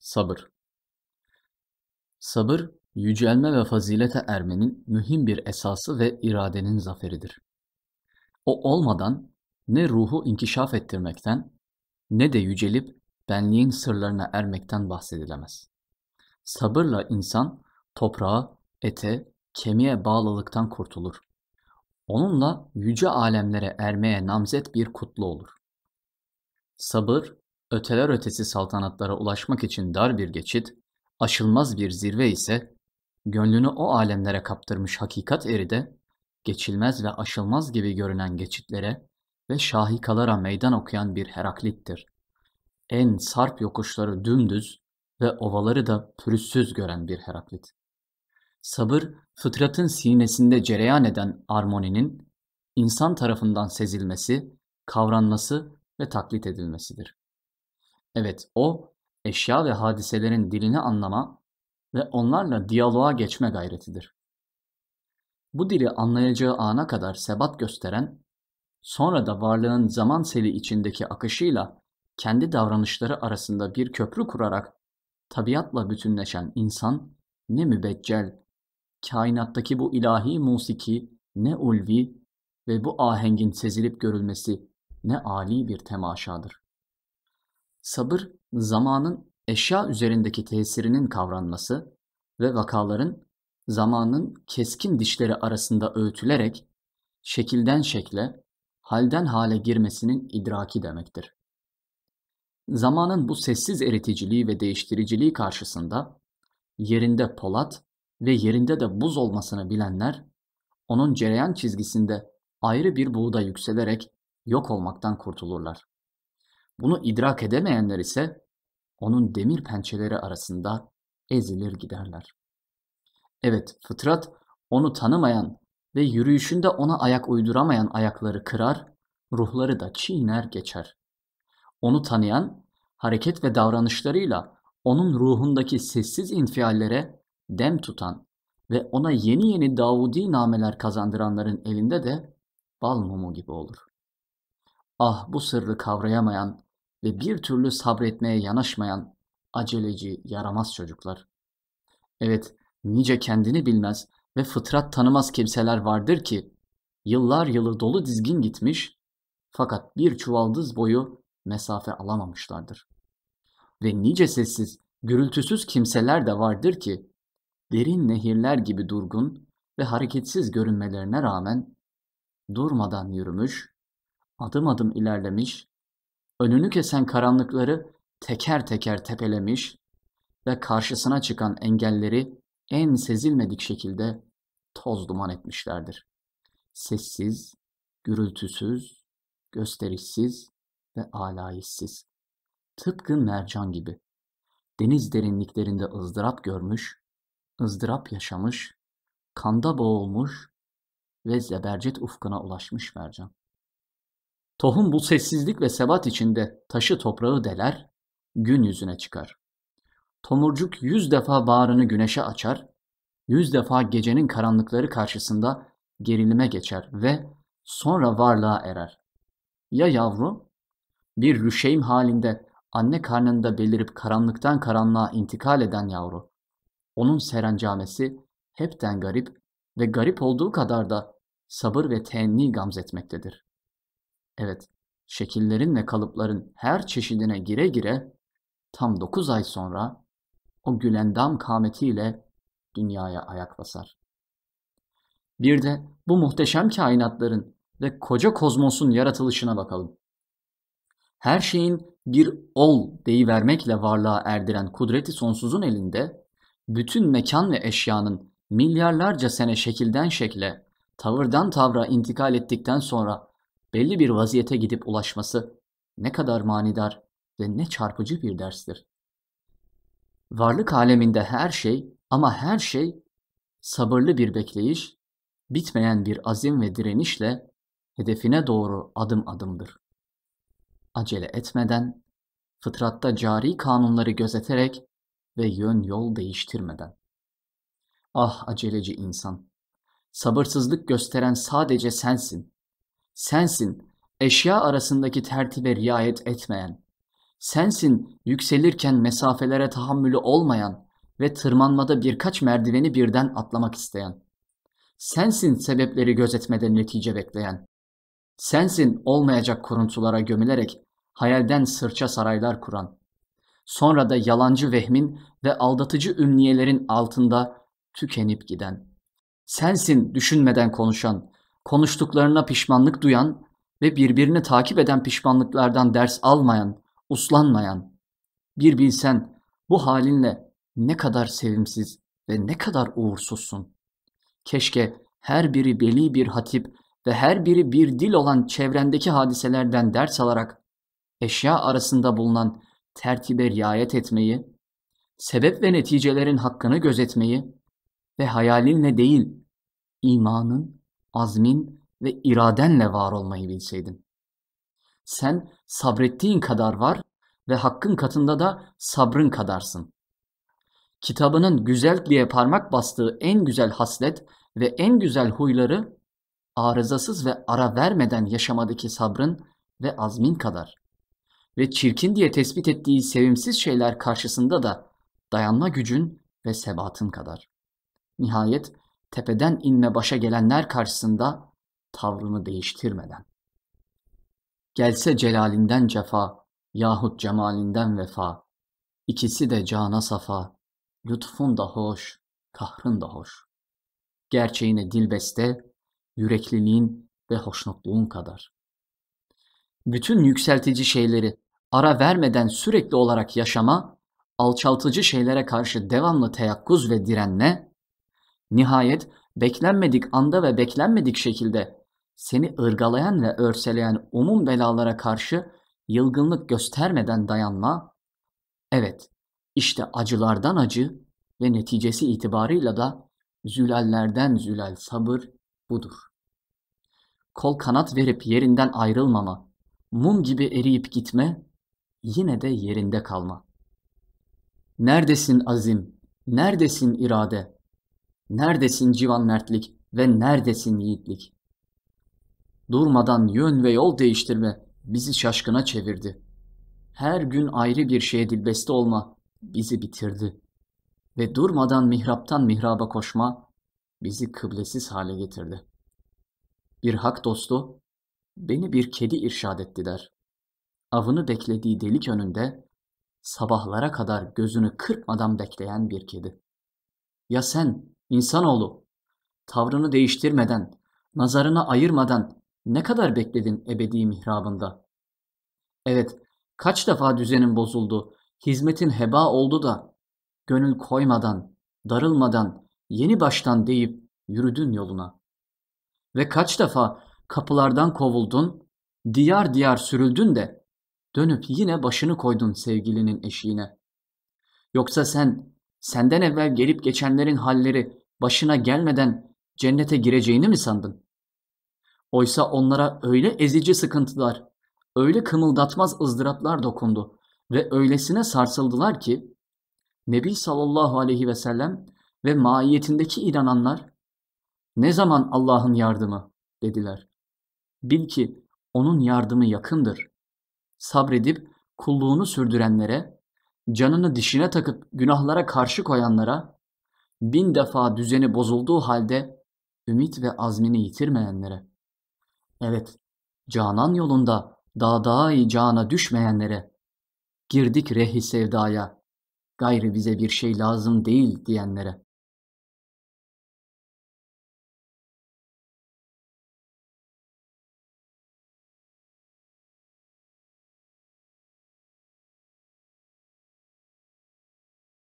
Sabır Sabır, yücelme ve fazilete ermenin mühim bir esası ve iradenin zaferidir. O olmadan ne ruhu inkişaf ettirmekten ne de yücelip benliğin sırlarına ermekten bahsedilemez. Sabırla insan toprağa, ete, kemiğe bağlılıktan kurtulur. Onunla yüce alemlere ermeye namzet bir kutlu olur. Sabır, Öteler ötesi saltanatlara ulaşmak için dar bir geçit, aşılmaz bir zirve ise, gönlünü o alemlere kaptırmış hakikat eri de, geçilmez ve aşılmaz gibi görünen geçitlere ve şahikalara meydan okuyan bir heraklittir. En sarp yokuşları dümdüz ve ovaları da pürüzsüz gören bir heraklit. Sabır, fıtratın sinesinde cereyan eden armoninin insan tarafından sezilmesi, kavranması ve taklit edilmesidir. Evet o eşya ve hadiselerin dilini anlama ve onlarla diyaloğa geçme gayretidir. Bu dili anlayacağı ana kadar sebat gösteren, sonra da varlığın zaman seli içindeki akışıyla kendi davranışları arasında bir köprü kurarak tabiatla bütünleşen insan ne mübeccel, kainattaki bu ilahi musiki ne ulvi ve bu ahengin sezilip görülmesi ne âli bir temaşadır sabır zamanın eşya üzerindeki tesirinin kavranması ve vakaların zamanın keskin dişleri arasında öğütülerek şekilden şekle, halden hale girmesinin idraki demektir. Zamanın bu sessiz eriticiliği ve değiştiriciliği karşısında yerinde polat ve yerinde de buz olmasını bilenler onun cereyan çizgisinde ayrı bir buğda yükselerek yok olmaktan kurtulurlar. Bunu idrak edemeyenler ise onun demir pençeleri arasında ezilir giderler. Evet, fıtrat onu tanımayan ve yürüyüşünde ona ayak uyduramayan ayakları kırar, ruhları da çiğner geçer. Onu tanıyan, hareket ve davranışlarıyla onun ruhundaki sessiz infiallere dem tutan ve ona yeni yeni Davudi nameler kazandıranların elinde de bal mumu gibi olur. Ah bu sırrı kavrayamayan ve bir türlü sabretmeye yanaşmayan aceleci, yaramaz çocuklar. Evet, nice kendini bilmez ve fıtrat tanımaz kimseler vardır ki yıllar yılı dolu dizgin gitmiş fakat bir çuvaldız boyu mesafe alamamışlardır. Ve nice sessiz, gürültüsüz kimseler de vardır ki derin nehirler gibi durgun ve hareketsiz görünmelerine rağmen durmadan yürümüş, adım adım ilerlemiş önünü kesen karanlıkları teker teker tepelemiş ve karşısına çıkan engelleri en sezilmedik şekilde toz duman etmişlerdir. Sessiz, gürültüsüz, gösterişsiz ve alayişsiz. Tıpkı mercan gibi. Deniz derinliklerinde ızdırap görmüş, ızdırap yaşamış, kanda boğulmuş ve zebercet ufkuna ulaşmış mercan. Tohum bu sessizlik ve sebat içinde taşı toprağı deler, gün yüzüne çıkar. Tomurcuk yüz defa bağrını güneşe açar, yüz defa gecenin karanlıkları karşısında gerilime geçer ve sonra varlığa erer. Ya yavru? Bir rüşeym halinde anne karnında belirip karanlıktan karanlığa intikal eden yavru. Onun serencamesi hepten garip ve garip olduğu kadar da sabır ve teenni gamzetmektedir. Evet, şekillerin ve kalıpların her çeşidine gire gire tam 9 ay sonra o gülendam kametiyle dünyaya ayak basar. Bir de bu muhteşem kainatların ve koca kozmosun yaratılışına bakalım. Her şeyin bir ol deyivermekle varlığa erdiren kudreti sonsuzun elinde, bütün mekan ve eşyanın milyarlarca sene şekilden şekle, tavırdan tavra intikal ettikten sonra belli bir vaziyete gidip ulaşması ne kadar manidar ve ne çarpıcı bir derstir. Varlık aleminde her şey ama her şey sabırlı bir bekleyiş, bitmeyen bir azim ve direnişle hedefine doğru adım adımdır. Acele etmeden, fıtratta cari kanunları gözeterek ve yön yol değiştirmeden. Ah aceleci insan, sabırsızlık gösteren sadece sensin sensin eşya arasındaki tertibe riayet etmeyen, sensin yükselirken mesafelere tahammülü olmayan ve tırmanmada birkaç merdiveni birden atlamak isteyen, sensin sebepleri gözetmeden netice bekleyen, sensin olmayacak kuruntulara gömülerek hayalden sırça saraylar kuran, sonra da yalancı vehmin ve aldatıcı ümniyelerin altında tükenip giden, sensin düşünmeden konuşan, konuştuklarına pişmanlık duyan ve birbirini takip eden pişmanlıklardan ders almayan, uslanmayan, bir bilsen bu halinle ne kadar sevimsiz ve ne kadar uğursuzsun. Keşke her biri beli bir hatip ve her biri bir dil olan çevrendeki hadiselerden ders alarak eşya arasında bulunan tertibe riayet etmeyi, sebep ve neticelerin hakkını gözetmeyi ve hayalinle değil, imanın azmin ve iradenle var olmayı bilseydin. Sen sabrettiğin kadar var ve hakkın katında da sabrın kadarsın. Kitabının güzelliğe parmak bastığı en güzel haslet ve en güzel huyları arızasız ve ara vermeden yaşamadaki sabrın ve azmin kadar. Ve çirkin diye tespit ettiği sevimsiz şeyler karşısında da dayanma gücün ve sebatın kadar. Nihayet tepeden inme başa gelenler karşısında tavrını değiştirmeden. Gelse celalinden cefa, yahut cemalinden vefa, ikisi de cana safa, lütfun da hoş, kahrın da hoş. Gerçeğine dilbeste, yürekliliğin ve hoşnutluğun kadar. Bütün yükseltici şeyleri ara vermeden sürekli olarak yaşama, alçaltıcı şeylere karşı devamlı teyakkuz ve direnme, Nihayet beklenmedik anda ve beklenmedik şekilde seni ırgalayan ve örseleyen umum belalara karşı yılgınlık göstermeden dayanma, evet işte acılardan acı ve neticesi itibarıyla da zülallerden zülal sabır budur. Kol kanat verip yerinden ayrılmama, mum gibi eriyip gitme, yine de yerinde kalma. Neredesin azim, neredesin irade?'' Neredesin civan mertlik ve neredesin yiğitlik? Durmadan yön ve yol değiştirme bizi şaşkına çevirdi. Her gün ayrı bir şeye dilbeste olma bizi bitirdi. Ve durmadan mihraptan mihraba koşma bizi kıblesiz hale getirdi. Bir hak dostu beni bir kedi irşad etti der. Avını beklediği delik önünde sabahlara kadar gözünü kırpmadan bekleyen bir kedi. Ya sen İnsanoğlu, tavrını değiştirmeden, nazarını ayırmadan ne kadar bekledin ebedi mihrabında? Evet, kaç defa düzenin bozuldu, hizmetin heba oldu da, gönül koymadan, darılmadan, yeni baştan deyip yürüdün yoluna. Ve kaç defa kapılardan kovuldun, diyar diyar sürüldün de, dönüp yine başını koydun sevgilinin eşiğine. Yoksa sen senden evvel gelip geçenlerin halleri başına gelmeden cennete gireceğini mi sandın? Oysa onlara öyle ezici sıkıntılar, öyle kımıldatmaz ızdıraplar dokundu ve öylesine sarsıldılar ki Nebi sallallahu aleyhi ve sellem ve maiyetindeki inananlar ne zaman Allah'ın yardımı dediler. Bil ki onun yardımı yakındır. Sabredip kulluğunu sürdürenlere canını dişine takıp günahlara karşı koyanlara, bin defa düzeni bozulduğu halde ümit ve azmini yitirmeyenlere, evet, canan yolunda daha iyi cana düşmeyenlere, girdik rehi sevdaya, gayrı bize bir şey lazım değil diyenlere,